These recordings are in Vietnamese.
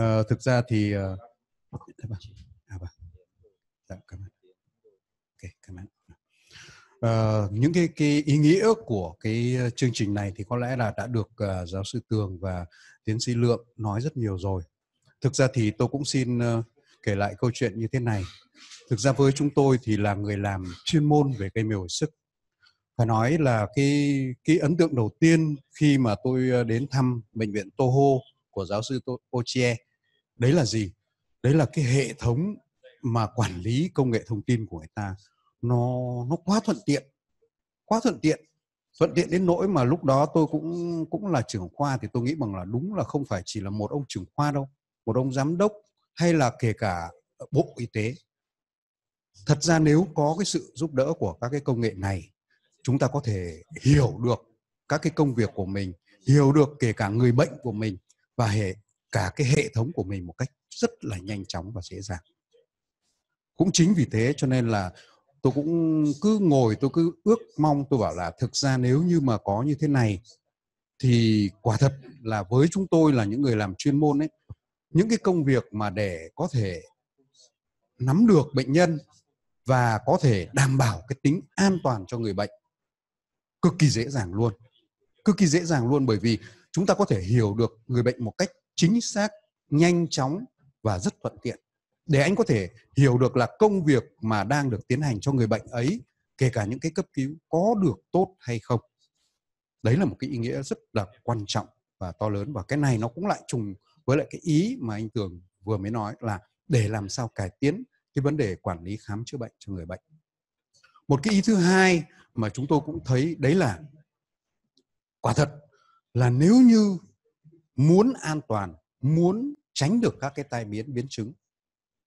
Ờ, thực ra thì ờ, à, vâng. dạ, ờ, những cái cái ý nghĩa của cái chương trình này thì có lẽ là đã được uh, giáo sư Tường và tiến sĩ Lượng nói rất nhiều rồi. Thực ra thì tôi cũng xin uh, kể lại câu chuyện như thế này. Thực ra với chúng tôi thì là người làm chuyên môn về cây mèo hồi sức. Phải nói là cái cái ấn tượng đầu tiên khi mà tôi đến thăm bệnh viện Toho của giáo sư Ochie đấy là gì đấy là cái hệ thống mà quản lý công nghệ thông tin của người ta nó nó quá thuận tiện quá thuận tiện thuận tiện đến nỗi mà lúc đó tôi cũng cũng là trưởng khoa thì tôi nghĩ bằng là đúng là không phải chỉ là một ông trưởng khoa đâu một ông giám đốc hay là kể cả bộ y tế thật ra nếu có cái sự giúp đỡ của các cái công nghệ này chúng ta có thể hiểu được các cái công việc của mình hiểu được kể cả người bệnh của mình và hệ cả cái hệ thống của mình một cách rất là nhanh chóng và dễ dàng cũng chính vì thế cho nên là tôi cũng cứ ngồi tôi cứ ước mong tôi bảo là thực ra nếu như mà có như thế này thì quả thật là với chúng tôi là những người làm chuyên môn ấy những cái công việc mà để có thể nắm được bệnh nhân và có thể đảm bảo cái tính an toàn cho người bệnh cực kỳ dễ dàng luôn cực kỳ dễ dàng luôn bởi vì chúng ta có thể hiểu được người bệnh một cách chính xác nhanh chóng và rất thuận tiện để anh có thể hiểu được là công việc mà đang được tiến hành cho người bệnh ấy kể cả những cái cấp cứu có được tốt hay không đấy là một cái ý nghĩa rất là quan trọng và to lớn và cái này nó cũng lại trùng với lại cái ý mà anh tưởng vừa mới nói là để làm sao cải tiến cái vấn đề quản lý khám chữa bệnh cho người bệnh một cái ý thứ hai mà chúng tôi cũng thấy đấy là quả thật là nếu như muốn an toàn muốn tránh được các cái tai biến biến chứng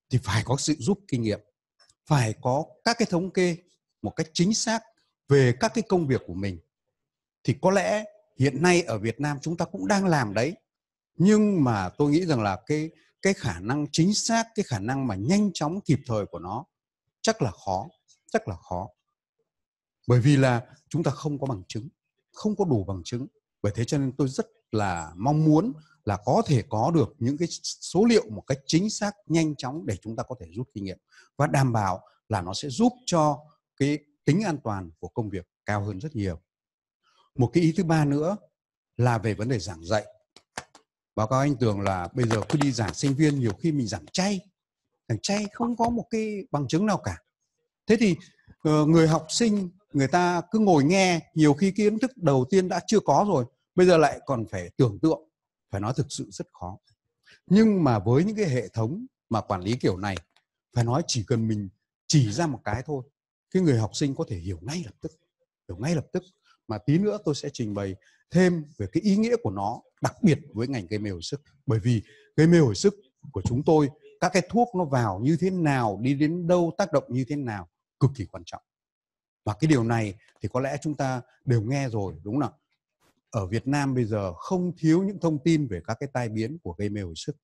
thì phải có sự giúp kinh nghiệm phải có các cái thống kê một cách chính xác về các cái công việc của mình thì có lẽ hiện nay ở Việt Nam chúng ta cũng đang làm đấy nhưng mà tôi nghĩ rằng là cái cái khả năng chính xác cái khả năng mà nhanh chóng kịp thời của nó chắc là khó chắc là khó bởi vì là chúng ta không có bằng chứng không có đủ bằng chứng bởi thế cho nên tôi rất là mong muốn là có thể có được những cái số liệu một cách chính xác nhanh chóng để chúng ta có thể rút kinh nghiệm và đảm bảo là nó sẽ giúp cho cái tính an toàn của công việc cao hơn rất nhiều một cái ý thứ ba nữa là về vấn đề giảng dạy báo cáo anh tường là bây giờ cứ đi giảng sinh viên nhiều khi mình giảng chay giảng chay không có một cái bằng chứng nào cả thế thì ờ, người học sinh người ta cứ ngồi nghe nhiều khi kiến thức đầu tiên đã chưa có rồi bây giờ lại còn phải tưởng tượng phải nói thực sự rất khó nhưng mà với những cái hệ thống mà quản lý kiểu này phải nói chỉ cần mình chỉ ra một cái thôi cái người học sinh có thể hiểu ngay lập tức hiểu ngay lập tức mà tí nữa tôi sẽ trình bày thêm về cái ý nghĩa của nó đặc biệt với ngành gây mê hồi sức bởi vì gây mê hồi sức của chúng tôi các cái thuốc nó vào như thế nào đi đến đâu tác động như thế nào cực kỳ quan trọng và cái điều này thì có lẽ chúng ta đều nghe rồi đúng không nào ở Việt Nam bây giờ không thiếu những thông tin về các cái tai biến của gây mê hồi sức.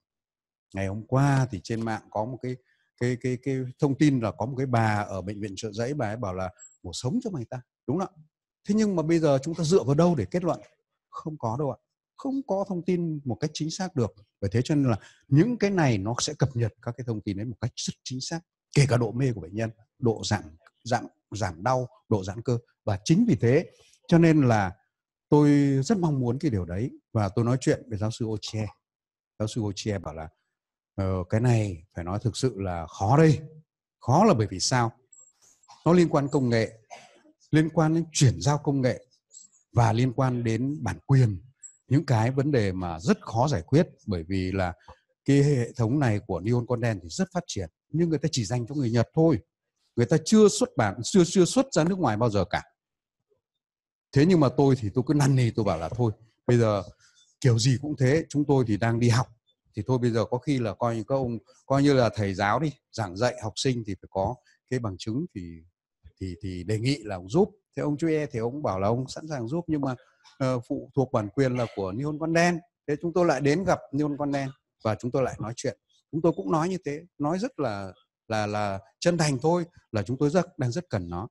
Ngày hôm qua thì trên mạng có một cái cái cái cái thông tin là có một cái bà ở bệnh viện trợ giấy bà ấy bảo là bổ sống cho mày ta đúng không thế nhưng mà bây giờ chúng ta dựa vào đâu để kết luận không có đâu ạ không có thông tin một cách chính xác được bởi thế cho nên là những cái này nó sẽ cập nhật các cái thông tin ấy một cách rất chính xác kể cả độ mê của bệnh nhân độ giảm giảm giảm đau độ giãn cơ và chính vì thế cho nên là tôi rất mong muốn cái điều đấy và tôi nói chuyện với giáo sư Ochie giáo sư Ochie bảo là ờ, cái này phải nói thực sự là khó đây khó là bởi vì sao nó liên quan công nghệ liên quan đến chuyển giao công nghệ và liên quan đến bản quyền những cái vấn đề mà rất khó giải quyết bởi vì là cái hệ thống này của Neon Content thì rất phát triển nhưng người ta chỉ dành cho người Nhật thôi người ta chưa xuất bản chưa chưa xuất ra nước ngoài bao giờ cả thế nhưng mà tôi thì tôi cứ năn nỉ tôi bảo là thôi bây giờ kiểu gì cũng thế chúng tôi thì đang đi học thì thôi bây giờ có khi là coi như các ông coi như là thầy giáo đi giảng dạy học sinh thì phải có cái bằng chứng thì thì thì đề nghị là ông giúp thế ông chú e thì ông bảo là ông sẵn sàng giúp nhưng mà uh, phụ thuộc bản quyền là của Nihon con đen thế chúng tôi lại đến gặp Nihon con đen và chúng tôi lại nói chuyện chúng tôi cũng nói như thế nói rất là là là chân thành thôi là chúng tôi rất đang rất cần nó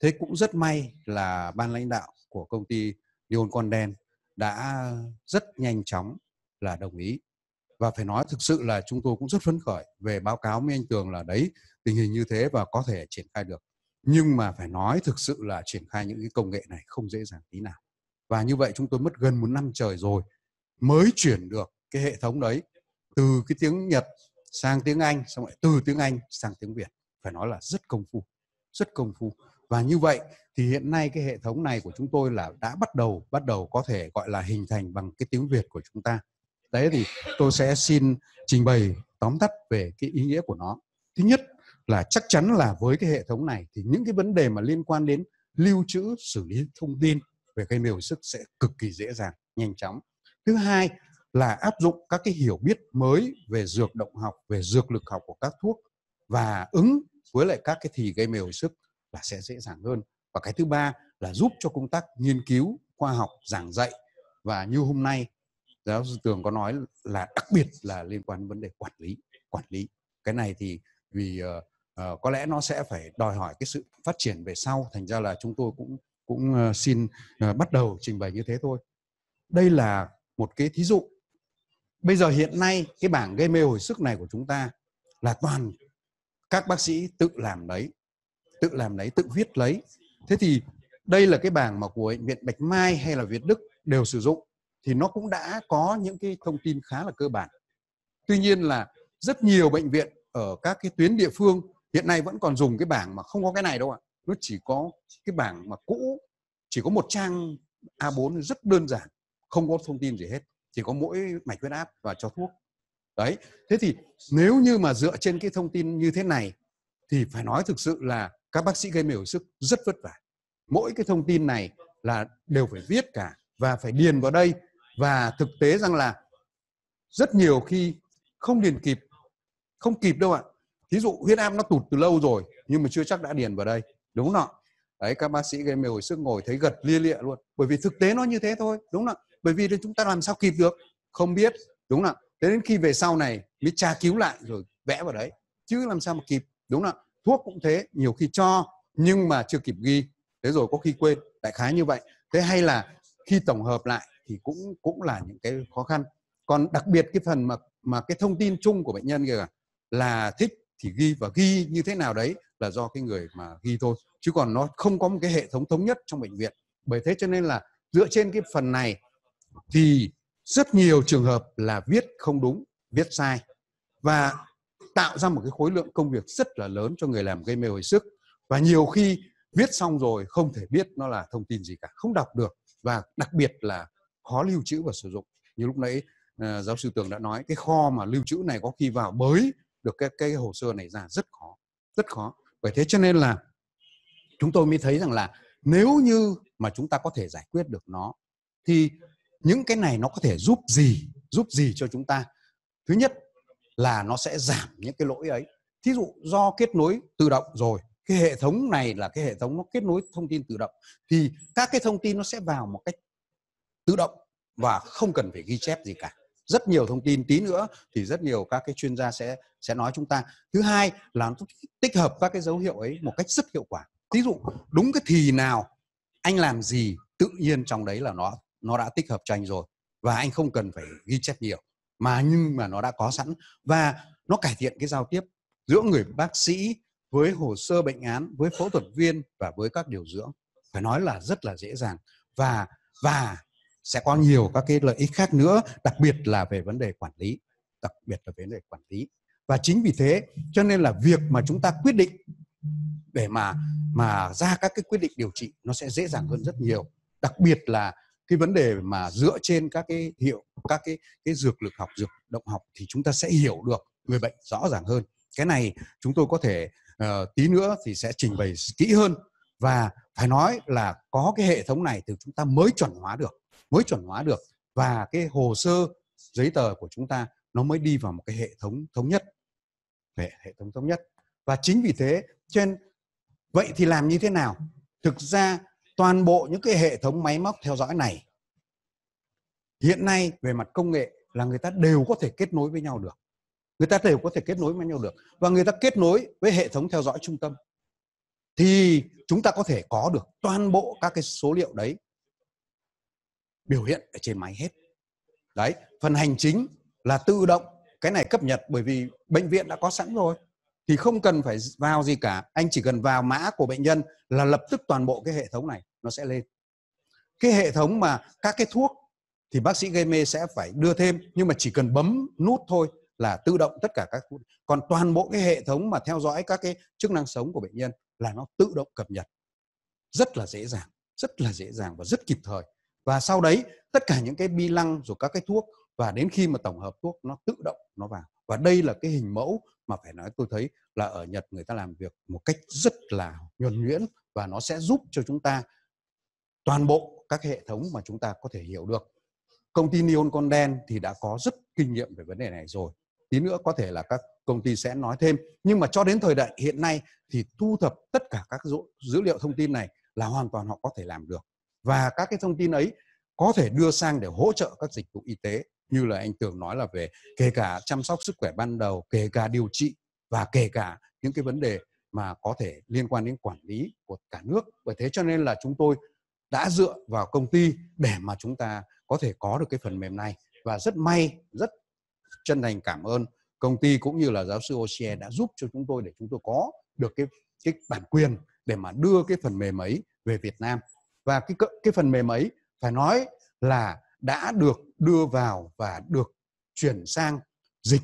thế cũng rất may là ban lãnh đạo của công ty Lyon Con Đen đã rất nhanh chóng là đồng ý và phải nói thực sự là chúng tôi cũng rất phấn khởi về báo cáo với anh Tường là đấy tình hình như thế và có thể triển khai được nhưng mà phải nói thực sự là triển khai những cái công nghệ này không dễ dàng tí nào và như vậy chúng tôi mất gần một năm trời rồi mới chuyển được cái hệ thống đấy từ cái tiếng Nhật sang tiếng Anh xong lại từ tiếng Anh sang tiếng Việt phải nói là rất công phu rất công phu và như vậy thì hiện nay cái hệ thống này của chúng tôi là đã bắt đầu bắt đầu có thể gọi là hình thành bằng cái tiếng Việt của chúng ta đấy thì tôi sẽ xin trình bày tóm tắt về cái ý nghĩa của nó thứ nhất là chắc chắn là với cái hệ thống này thì những cái vấn đề mà liên quan đến lưu trữ xử lý thông tin về cái liều sức sẽ cực kỳ dễ dàng nhanh chóng thứ hai là áp dụng các cái hiểu biết mới về dược động học về dược lực học của các thuốc và ứng với lại các cái thì gây mềm hồi sức là sẽ dễ dàng hơn và cái thứ ba là giúp cho công tác nghiên cứu khoa học giảng dạy và như hôm nay giáo sư tường có nói là đặc biệt là liên quan đến vấn đề quản lý quản lý cái này thì vì uh, uh, có lẽ nó sẽ phải đòi hỏi cái sự phát triển về sau thành ra là chúng tôi cũng cũng uh, xin uh, bắt đầu trình bày như thế thôi đây là một cái thí dụ bây giờ hiện nay cái bảng gây mê hồi sức này của chúng ta là toàn các bác sĩ tự làm đấy tự làm lấy tự viết lấy thế thì đây là cái bảng mà của bệnh viện bạch mai hay là việt đức đều sử dụng thì nó cũng đã có những cái thông tin khá là cơ bản tuy nhiên là rất nhiều bệnh viện ở các cái tuyến địa phương hiện nay vẫn còn dùng cái bảng mà không có cái này đâu ạ à. nó chỉ có cái bảng mà cũ chỉ có một trang A4 rất đơn giản không có thông tin gì hết chỉ có mỗi mạch huyết áp và cho thuốc đấy thế thì nếu như mà dựa trên cái thông tin như thế này thì phải nói thực sự là các bác sĩ gây mê hồi sức rất vất vả mỗi cái thông tin này là đều phải viết cả và phải điền vào đây và thực tế rằng là rất nhiều khi không điền kịp không kịp đâu ạ à. thí dụ huyết áp nó tụt từ lâu rồi nhưng mà chưa chắc đã điền vào đây đúng không ạ đấy các bác sĩ gây mê hồi sức ngồi thấy gật lia lịa luôn bởi vì thực tế nó như thế thôi đúng không ạ bởi vì chúng ta làm sao kịp được không biết đúng không ạ thế đến khi về sau này mới tra cứu lại rồi vẽ vào đấy chứ làm sao mà kịp đúng không ạ thuốc cũng thế nhiều khi cho nhưng mà chưa kịp ghi thế rồi có khi quên đại khái như vậy thế hay là khi tổng hợp lại thì cũng cũng là những cái khó khăn còn đặc biệt cái phần mà mà cái thông tin chung của bệnh nhân kìa là thích thì ghi và ghi như thế nào đấy là do cái người mà ghi thôi chứ còn nó không có một cái hệ thống thống nhất trong bệnh viện bởi thế cho nên là dựa trên cái phần này thì rất nhiều trường hợp là viết không đúng viết sai và tạo ra một cái khối lượng công việc rất là lớn cho người làm gây mê hồi sức và nhiều khi viết xong rồi không thể biết nó là thông tin gì cả không đọc được và đặc biệt là khó lưu trữ và sử dụng như lúc nãy uh, giáo sư tường đã nói cái kho mà lưu trữ này có khi vào bới được cái cái hồ sơ này ra rất khó rất khó vậy thế cho nên là chúng tôi mới thấy rằng là nếu như mà chúng ta có thể giải quyết được nó thì những cái này nó có thể giúp gì giúp gì cho chúng ta thứ nhất là nó sẽ giảm những cái lỗi ấy thí dụ do kết nối tự động rồi cái hệ thống này là cái hệ thống nó kết nối thông tin tự động thì các cái thông tin nó sẽ vào một cách tự động và không cần phải ghi chép gì cả rất nhiều thông tin tí nữa thì rất nhiều các cái chuyên gia sẽ sẽ nói chúng ta thứ hai là nó tích hợp các cái dấu hiệu ấy một cách rất hiệu quả Thí dụ đúng cái thì nào anh làm gì tự nhiên trong đấy là nó nó đã tích hợp cho anh rồi và anh không cần phải ghi chép nhiều mà nhưng mà nó đã có sẵn và nó cải thiện cái giao tiếp giữa người bác sĩ với hồ sơ bệnh án với phẫu thuật viên và với các điều dưỡng phải nói là rất là dễ dàng và và sẽ có nhiều các cái lợi ích khác nữa đặc biệt là về vấn đề quản lý đặc biệt là về vấn đề quản lý và chính vì thế cho nên là việc mà chúng ta quyết định để mà mà ra các cái quyết định điều trị nó sẽ dễ dàng hơn rất nhiều đặc biệt là cái vấn đề mà dựa trên các cái hiệu các cái cái dược lực học dược động học thì chúng ta sẽ hiểu được người bệnh rõ ràng hơn cái này chúng tôi có thể uh, tí nữa thì sẽ trình bày kỹ hơn và phải nói là có cái hệ thống này thì chúng ta mới chuẩn hóa được mới chuẩn hóa được và cái hồ sơ giấy tờ của chúng ta nó mới đi vào một cái hệ thống thống nhất về hệ thống thống nhất và chính vì thế trên vậy thì làm như thế nào thực ra toàn bộ những cái hệ thống máy móc theo dõi này hiện nay về mặt công nghệ là người ta đều có thể kết nối với nhau được người ta đều có thể kết nối với nhau được và người ta kết nối với hệ thống theo dõi trung tâm thì chúng ta có thể có được toàn bộ các cái số liệu đấy biểu hiện ở trên máy hết đấy phần hành chính là tự động cái này cập nhật bởi vì bệnh viện đã có sẵn rồi thì không cần phải vào gì cả anh chỉ cần vào mã của bệnh nhân là lập tức toàn bộ cái hệ thống này nó sẽ lên cái hệ thống mà các cái thuốc thì bác sĩ gây mê sẽ phải đưa thêm nhưng mà chỉ cần bấm nút thôi là tự động tất cả các thuốc còn toàn bộ cái hệ thống mà theo dõi các cái chức năng sống của bệnh nhân là nó tự động cập nhật rất là dễ dàng rất là dễ dàng và rất kịp thời và sau đấy tất cả những cái bi lăng rồi các cái thuốc và đến khi mà tổng hợp thuốc nó tự động nó vào và đây là cái hình mẫu mà phải nói tôi thấy là ở Nhật người ta làm việc một cách rất là nhuần nhuyễn và nó sẽ giúp cho chúng ta toàn bộ các hệ thống mà chúng ta có thể hiểu được. Công ty Neon Con Đen thì đã có rất kinh nghiệm về vấn đề này rồi. Tí nữa có thể là các công ty sẽ nói thêm. Nhưng mà cho đến thời đại hiện nay thì thu thập tất cả các dữ, dữ liệu thông tin này là hoàn toàn họ có thể làm được. Và các cái thông tin ấy có thể đưa sang để hỗ trợ các dịch vụ y tế như là anh Tường nói là về kể cả chăm sóc sức khỏe ban đầu, kể cả điều trị và kể cả những cái vấn đề mà có thể liên quan đến quản lý của cả nước. Bởi thế cho nên là chúng tôi đã dựa vào công ty để mà chúng ta có thể có được cái phần mềm này và rất may rất chân thành cảm ơn công ty cũng như là giáo sư Oshie đã giúp cho chúng tôi để chúng tôi có được cái cái bản quyền để mà đưa cái phần mềm ấy về Việt Nam và cái cái phần mềm ấy phải nói là đã được đưa vào và được chuyển sang dịch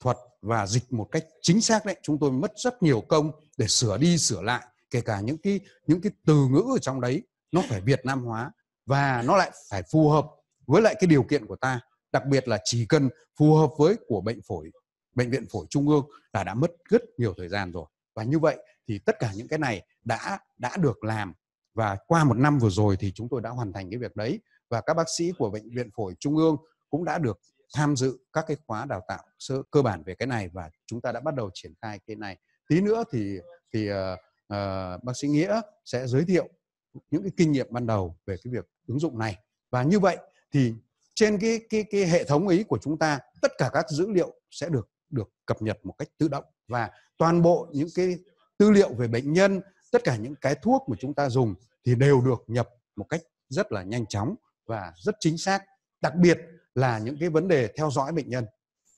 thuật và dịch một cách chính xác đấy chúng tôi mất rất nhiều công để sửa đi sửa lại kể cả những cái những cái từ ngữ ở trong đấy nó phải Việt Nam hóa và nó lại phải phù hợp với lại cái điều kiện của ta đặc biệt là chỉ cần phù hợp với của bệnh phổi bệnh viện phổi trung ương là đã mất rất nhiều thời gian rồi và như vậy thì tất cả những cái này đã đã được làm và qua một năm vừa rồi thì chúng tôi đã hoàn thành cái việc đấy và các bác sĩ của bệnh viện phổi trung ương cũng đã được tham dự các cái khóa đào tạo sơ cơ bản về cái này và chúng ta đã bắt đầu triển khai cái này tí nữa thì thì uh, uh, bác sĩ nghĩa sẽ giới thiệu những cái kinh nghiệm ban đầu về cái việc ứng dụng này và như vậy thì trên cái cái cái hệ thống ấy của chúng ta tất cả các dữ liệu sẽ được được cập nhật một cách tự động và toàn bộ những cái tư liệu về bệnh nhân tất cả những cái thuốc mà chúng ta dùng thì đều được nhập một cách rất là nhanh chóng và rất chính xác đặc biệt là những cái vấn đề theo dõi bệnh nhân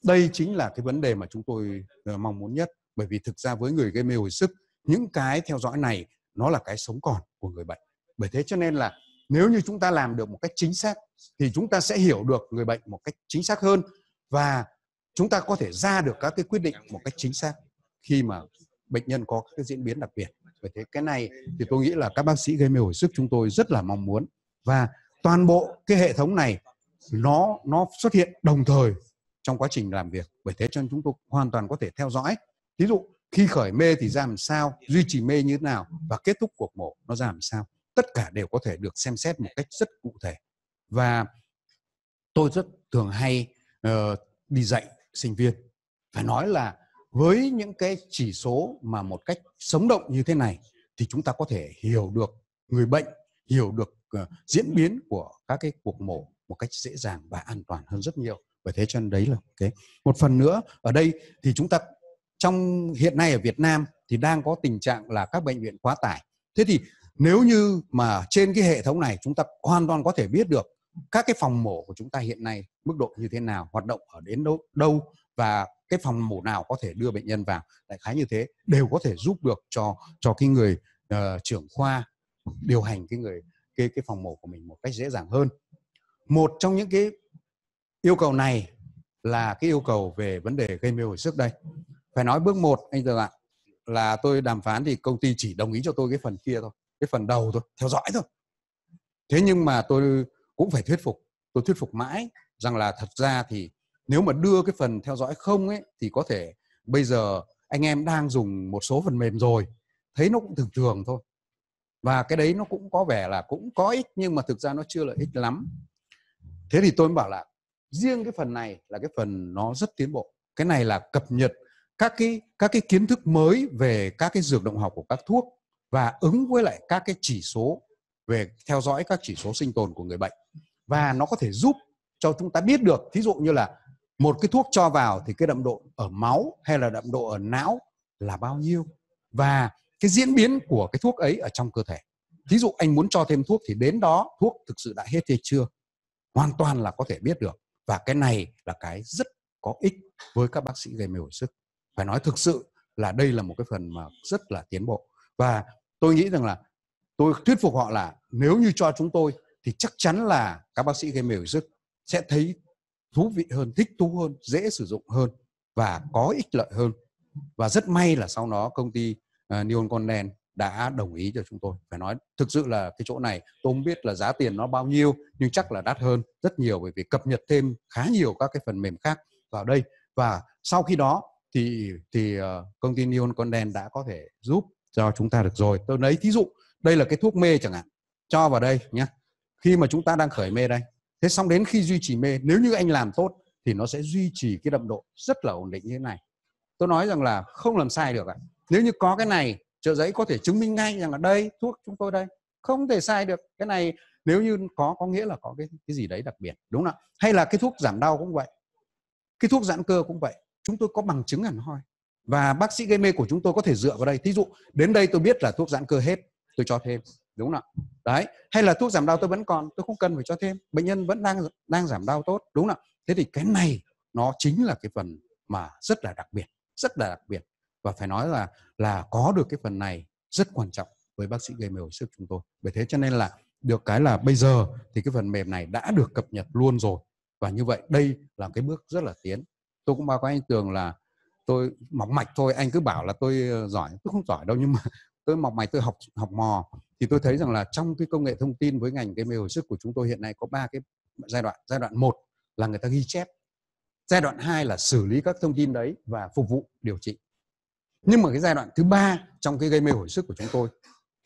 đây chính là cái vấn đề mà chúng tôi ờ, mong muốn nhất bởi vì thực ra với người gây mê hồi sức những cái theo dõi này nó là cái sống còn của người bệnh bởi thế cho nên là nếu như chúng ta làm được một cách chính xác thì chúng ta sẽ hiểu được người bệnh một cách chính xác hơn và chúng ta có thể ra được các cái quyết định một cách chính xác khi mà bệnh nhân có cái diễn biến đặc biệt bởi thế cái này thì tôi nghĩ là các bác sĩ gây mê hồi sức chúng tôi rất là mong muốn và toàn bộ cái hệ thống này nó nó xuất hiện đồng thời trong quá trình làm việc bởi thế cho nên chúng tôi hoàn toàn có thể theo dõi ví dụ khi khởi mê thì ra làm sao duy trì mê như thế nào và kết thúc cuộc mổ nó ra làm sao tất cả đều có thể được xem xét một cách rất cụ thể và tôi rất thường hay uh, đi dạy sinh viên phải nói là với những cái chỉ số mà một cách sống động như thế này thì chúng ta có thể hiểu được người bệnh hiểu được uh, diễn biến của các cái cuộc mổ một cách dễ dàng và an toàn hơn rất nhiều bởi thế cho nên đấy là cái một phần nữa ở đây thì chúng ta trong hiện nay ở Việt Nam thì đang có tình trạng là các bệnh viện quá tải. Thế thì nếu như mà trên cái hệ thống này chúng ta hoàn toàn có thể biết được các cái phòng mổ của chúng ta hiện nay mức độ như thế nào, hoạt động ở đến đâu, đâu và cái phòng mổ nào có thể đưa bệnh nhân vào, đại khái như thế đều có thể giúp được cho cho cái người uh, trưởng khoa điều hành cái người cái cái phòng mổ của mình một cách dễ dàng hơn. Một trong những cái yêu cầu này là cái yêu cầu về vấn đề gây mê hồi sức đây phải nói bước một anh Dương ạ là tôi đàm phán thì công ty chỉ đồng ý cho tôi cái phần kia thôi cái phần đầu thôi theo dõi thôi thế nhưng mà tôi cũng phải thuyết phục tôi thuyết phục mãi rằng là thật ra thì nếu mà đưa cái phần theo dõi không ấy thì có thể bây giờ anh em đang dùng một số phần mềm rồi thấy nó cũng thường thường thôi và cái đấy nó cũng có vẻ là cũng có ích nhưng mà thực ra nó chưa lợi ích lắm thế thì tôi mới bảo là riêng cái phần này là cái phần nó rất tiến bộ cái này là cập nhật các cái các cái kiến thức mới về các cái dược động học của các thuốc và ứng với lại các cái chỉ số về theo dõi các chỉ số sinh tồn của người bệnh và nó có thể giúp cho chúng ta biết được thí dụ như là một cái thuốc cho vào thì cái đậm độ ở máu hay là đậm độ ở não là bao nhiêu và cái diễn biến của cái thuốc ấy ở trong cơ thể thí dụ anh muốn cho thêm thuốc thì đến đó thuốc thực sự đã hết hay chưa hoàn toàn là có thể biết được và cái này là cái rất có ích với các bác sĩ gây mê hồi sức phải nói thực sự là đây là một cái phần mà rất là tiến bộ và tôi nghĩ rằng là tôi thuyết phục họ là nếu như cho chúng tôi thì chắc chắn là các bác sĩ gây mê hồi sức sẽ thấy thú vị hơn thích thú hơn dễ sử dụng hơn và có ích lợi hơn và rất may là sau đó công ty uh, Neon Conland đã đồng ý cho chúng tôi phải nói thực sự là cái chỗ này tôi không biết là giá tiền nó bao nhiêu nhưng chắc là đắt hơn rất nhiều bởi vì cập nhật thêm khá nhiều các cái phần mềm khác vào đây và sau khi đó thì thì ờ, công ty neon con đen đã có thể giúp cho chúng ta được rồi tôi lấy thí dụ đây là cái thuốc mê chẳng hạn cho vào đây nhé khi mà chúng ta đang khởi mê đây thế xong đến khi duy trì mê nếu như anh làm tốt thì nó sẽ duy trì cái đậm độ rất là ổn định như thế này tôi nói rằng là không làm sai được ạ nếu như có cái này trợ giấy có thể chứng minh ngay rằng là đây thuốc chúng tôi đây không thể sai được cái này nếu như có có nghĩa là có cái cái gì đấy đặc biệt đúng không ạ hay là cái thuốc giảm đau cũng vậy cái thuốc giãn cơ cũng vậy chúng tôi có bằng chứng hẳn hoi và bác sĩ gây mê của chúng tôi có thể dựa vào đây thí dụ đến đây tôi biết là thuốc giãn cơ hết tôi cho thêm đúng không ạ đấy hay là thuốc giảm đau tôi vẫn còn tôi không cần phải cho thêm bệnh nhân vẫn đang đang giảm đau tốt đúng không ạ thế thì cái này nó chính là cái phần mà rất là đặc biệt rất là đặc biệt và phải nói là là có được cái phần này rất quan trọng với bác sĩ gây mê hồi sức chúng tôi bởi thế cho nên là được cái là bây giờ thì cái phần mềm này đã được cập nhật luôn rồi và như vậy đây là cái bước rất là tiến tôi cũng báo cáo anh tường là tôi mọc mạch thôi anh cứ bảo là tôi ờ, giỏi tôi không giỏi đâu nhưng mà tôi mọc mạch tôi học học mò thì tôi thấy rằng là trong cái công nghệ thông tin với ngành cái mê hồi sức của chúng tôi hiện nay có ba cái giai đoạn giai đoạn một là người ta ghi chép giai đoạn hai là xử lý các thông tin đấy và phục vụ điều trị nhưng mà cái giai đoạn thứ ba trong cái gây mê hồi sức của chúng tôi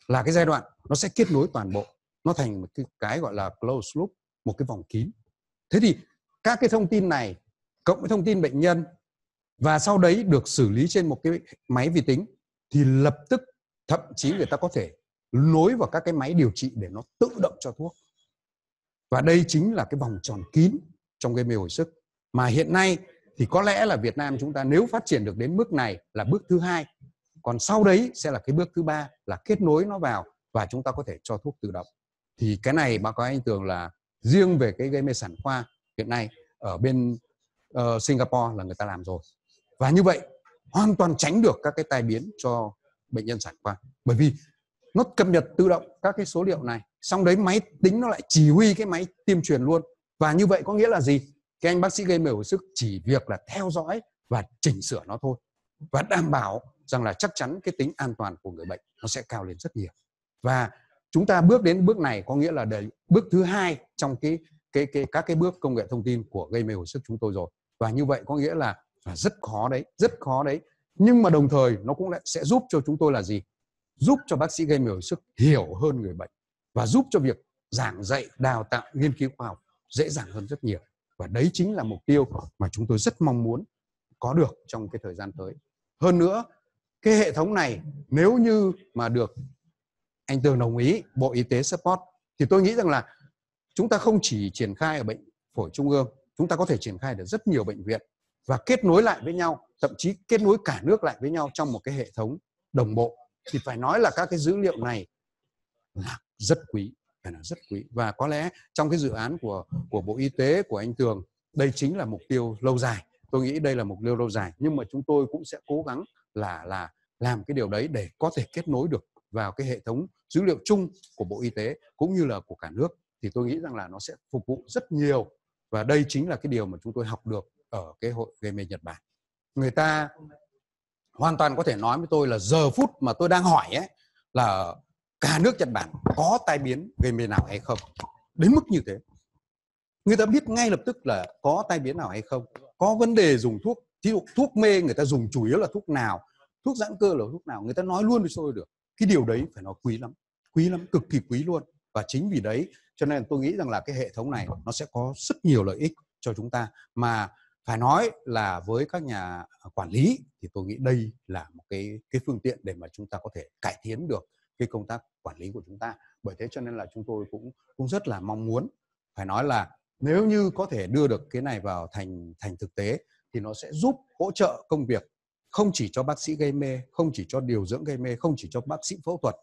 là cái giai đoạn nó sẽ kết nối toàn bộ nó thành một cái, cái gọi là close loop một cái vòng kín thế thì các cái thông tin này cộng với thông tin bệnh nhân và sau đấy được xử lý trên một cái máy vi tính thì lập tức thậm chí người ta có thể nối vào các cái máy điều trị để nó tự động cho thuốc và đây chính là cái vòng tròn kín trong cái mê hồi sức mà hiện nay thì có lẽ là Việt Nam chúng ta nếu phát triển được đến bước này là bước thứ hai còn sau đấy sẽ là cái bước thứ ba là kết nối nó vào và chúng ta có thể cho thuốc tự động thì cái này báo cáo anh Tường là riêng về cái gây mê sản khoa hiện nay ở bên uh, Singapore là người ta làm rồi và như vậy hoàn toàn tránh được các cái tai biến cho bệnh nhân sản khoa bởi vì nó cập nhật tự động các cái số liệu này xong đấy máy tính nó lại chỉ huy cái máy tiêm truyền luôn và như vậy có nghĩa là gì cái anh bác sĩ gây mê hồi sức chỉ việc là theo dõi và chỉnh sửa nó thôi và đảm bảo rằng là chắc chắn cái tính an toàn của người bệnh nó sẽ cao lên rất nhiều và chúng ta bước đến bước này có nghĩa là để bước thứ hai trong cái cái cái các cái bước công nghệ thông tin của gây mê hồi sức chúng tôi rồi và như vậy có nghĩa là, à, rất khó đấy rất khó đấy nhưng mà đồng thời nó cũng lại sẽ giúp cho chúng tôi là gì giúp cho bác sĩ gây mê hồi sức hiểu hơn người bệnh và giúp cho việc giảng dạy đào tạo nghiên cứu khoa học dễ dàng hơn rất nhiều và đấy chính là mục tiêu mà chúng tôi rất mong muốn có được trong cái thời gian tới hơn nữa cái hệ thống này nếu như mà được anh Tường đồng ý Bộ Y tế support thì tôi nghĩ rằng là chúng ta không chỉ triển khai ở bệnh phổi trung ương chúng ta có thể triển khai được rất nhiều bệnh viện và kết nối lại với nhau thậm chí kết nối cả nước lại với nhau trong một cái hệ thống đồng bộ thì phải nói là các cái dữ liệu này là rất quý phải là rất quý và có lẽ trong cái dự án của của bộ y tế của anh tường đây chính là mục tiêu lâu dài tôi nghĩ đây là mục tiêu lâu dài nhưng mà chúng tôi cũng sẽ cố gắng là là làm cái điều đấy để có thể kết nối được vào cái hệ thống dữ liệu chung của bộ y tế cũng như là của cả nước thì tôi nghĩ rằng là nó sẽ phục vụ rất nhiều và đây chính là cái điều mà chúng tôi học được ở cái hội gây mê Nhật Bản người ta hoàn toàn có thể nói với tôi là giờ phút mà tôi đang hỏi ấy là cả nước Nhật Bản có tai biến gây mê nào hay không đến mức như thế người ta biết ngay lập tức là có tai biến nào hay không có vấn đề dùng thuốc thí dụ thuốc mê người ta dùng chủ yếu là thuốc nào thuốc giãn cơ là thuốc nào người ta nói luôn với tôi được cái điều đấy phải nói quý lắm quý lắm cực kỳ quý luôn và chính vì đấy cho nên tôi nghĩ rằng là cái hệ thống này nó sẽ có rất nhiều lợi ích cho chúng ta mà phải nói là với các nhà à, quản lý thì tôi nghĩ đây là một cái cái phương tiện để mà chúng ta có thể cải tiến được cái công tác quản lý của chúng ta bởi thế cho nên là chúng tôi cũng cũng rất là mong muốn phải nói là nếu như có thể đưa được cái này vào thành thành thực tế thì nó sẽ giúp hỗ trợ công việc không chỉ cho bác sĩ gây mê không chỉ cho điều dưỡng gây mê không chỉ cho bác sĩ phẫu thuật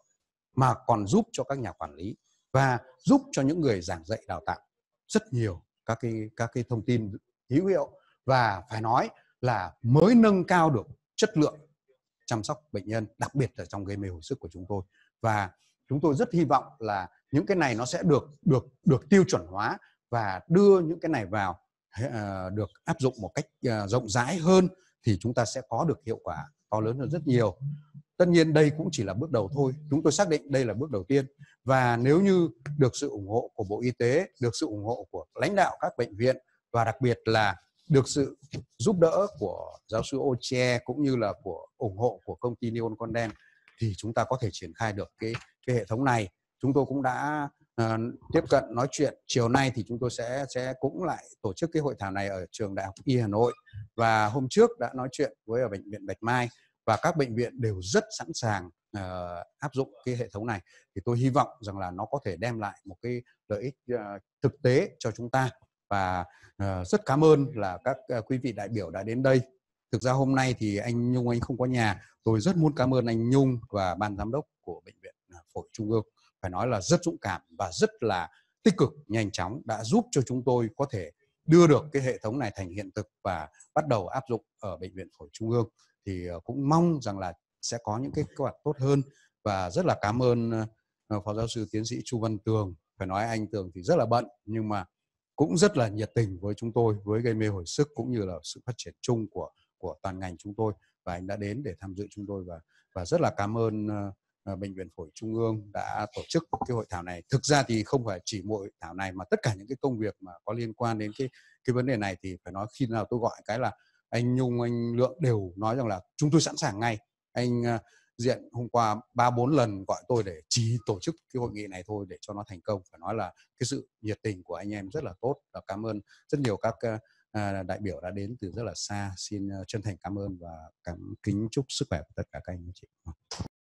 mà còn giúp cho các nhà quản lý và giúp cho những người giảng dạy đào tạo rất nhiều các cái các cái thông tin hữu hiệu và phải nói là mới nâng cao được chất lượng chăm sóc bệnh nhân đặc biệt là trong gây mê hồi sức của chúng tôi và chúng tôi rất hy vọng là những cái này nó sẽ được được được tiêu chuẩn hóa và đưa những cái này vào ờ, được áp dụng một cách ờ, rộng rãi hơn thì chúng ta sẽ có được hiệu quả to lớn hơn rất nhiều tất nhiên đây cũng chỉ là bước đầu thôi chúng tôi xác định đây là bước đầu tiên và nếu như được sự ủng hộ của Bộ Y tế, được sự ủng hộ của lãnh đạo các bệnh viện và đặc biệt là được sự giúp đỡ của giáo sư Oche cũng như là của ủng hộ của công ty Neon Conden thì chúng ta có thể triển khai được cái cái hệ thống này. Chúng tôi cũng đã uh, tiếp cận nói chuyện chiều nay thì chúng tôi sẽ sẽ cũng lại tổ chức cái hội thảo này ở trường Đại học Y Hà Nội và hôm trước đã nói chuyện với ở bệnh viện Bạch Mai và các bệnh viện đều rất sẵn sàng uh, áp dụng cái hệ thống này thì tôi hy vọng rằng là nó có thể đem lại một cái lợi ích uh, thực tế cho chúng ta và uh, rất cảm ơn là các uh, quý vị đại biểu đã đến đây thực ra hôm nay thì anh Nhung anh không có nhà tôi rất muốn cảm ơn anh Nhung và ban giám đốc của bệnh viện phổi trung ương phải nói là rất dũng cảm và rất là tích cực nhanh chóng đã giúp cho chúng tôi có thể đưa được cái hệ thống này thành hiện thực và bắt đầu áp dụng ở bệnh viện phổi trung ương thì ờ, cũng mong rằng là sẽ có những cái kết quả tốt hơn và rất là cảm ơn ờ, phó giáo sư tiến sĩ chu văn tường phải nói anh tường thì rất là bận nhưng mà cũng rất là nhiệt tình với chúng tôi với gây mê hồi sức cũng như là sự phát triển chung của của toàn ngành chúng tôi và anh đã đến để tham dự chúng tôi và và rất là cảm ơn ờ, bệnh viện phổi trung ương đã tổ chức cái hội thảo này thực ra thì không phải chỉ hội thảo này mà tất cả những cái công việc mà có liên quan đến cái cái vấn đề này thì phải nói khi nào tôi gọi cái là anh Nhung anh Lượng đều nói rằng là chúng tôi sẵn sàng ngay anh à, diện hôm qua ba bốn lần gọi tôi để chỉ tổ chức cái hội nghị này thôi để cho nó thành công phải nói là cái sự nhiệt tình của anh em rất là tốt và cảm ơn rất nhiều các à, à, đại biểu đã đến từ rất là xa xin chân thành cảm ơn và cảm kính chúc sức khỏe của tất cả các anh chị